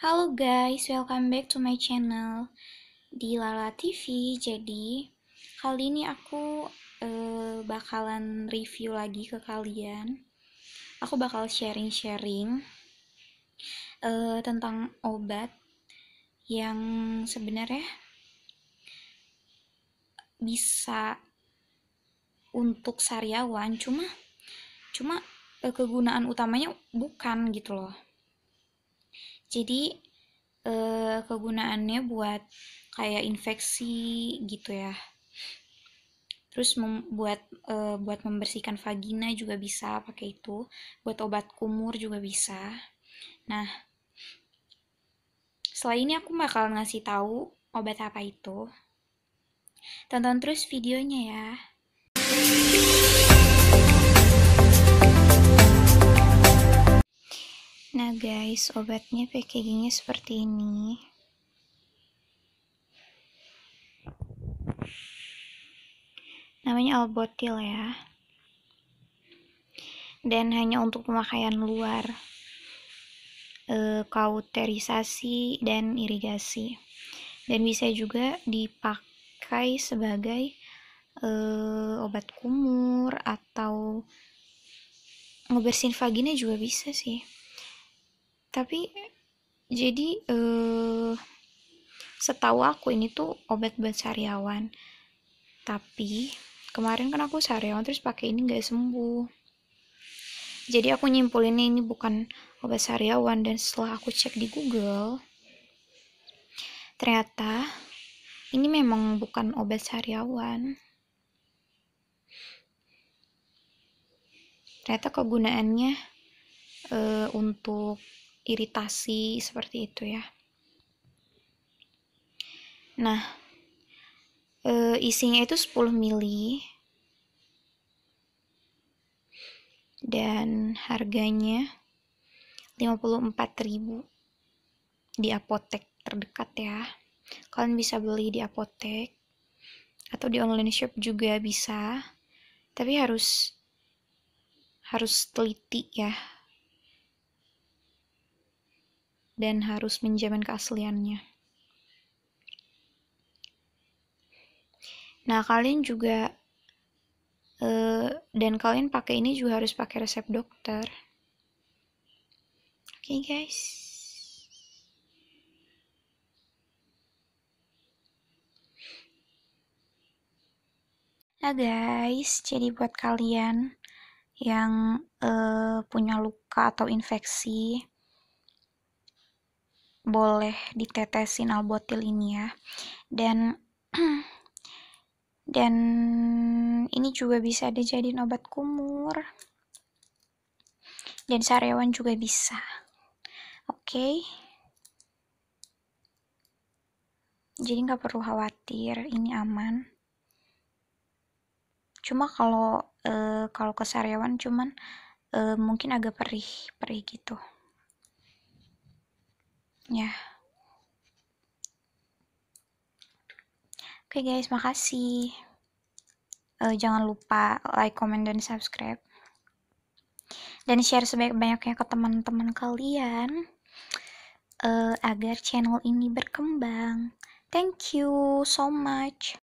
Halo guys, welcome back to my channel di Lala TV. Jadi, kali ini aku uh, bakalan review lagi ke kalian. Aku bakal sharing-sharing uh, tentang obat yang sebenarnya bisa untuk sariawan, cuma cuma eh, kegunaan utamanya bukan gitu loh jadi eh, kegunaannya buat kayak infeksi gitu ya. Terus membuat eh, buat membersihkan vagina juga bisa pakai itu, buat obat kumur juga bisa. Nah, setelah ini aku bakal ngasih tahu obat apa itu. Tonton terus videonya ya. Nah guys, obatnya packagingnya seperti ini. Namanya albotil ya. Dan hanya untuk pemakaian luar. E, kauterisasi dan irigasi. Dan bisa juga dipakai sebagai e, obat kumur atau ngebersihin vagina juga bisa sih tapi jadi uh, setahu aku ini tuh obat buat sariawan tapi kemarin kan aku sariawan terus pakai ini nggak sembuh jadi aku nyimpulinnya ini bukan obat sariawan dan setelah aku cek di Google ternyata ini memang bukan obat sariawan ternyata kegunaannya e, untuk iritasi seperti itu ya. Nah, e, isinya itu 10 mili dan harganya 54.000 di apotek terdekat ya. Kalian bisa beli di apotek atau di online shop juga bisa. Tapi harus harus teliti ya dan harus menjamin keasliannya. Nah, kalian juga eh, dan kalian pakai ini juga harus pakai resep dokter. Oke, okay, guys. Nah, guys, jadi buat kalian yang uh, punya luka atau infeksi boleh ditetesin albotil ini ya dan dan ini juga bisa dijadiin obat kumur dan sariawan juga bisa oke okay? jadi nggak perlu khawatir ini aman cuma kalau uh, kalau ke sariawan cuman uh, mungkin agak perih perih gitu Ya, Oke okay guys, makasih. Uh, jangan lupa like, comment, dan subscribe. Dan share sebanyak-banyaknya ke teman-teman kalian uh, agar channel ini berkembang. Thank you so much.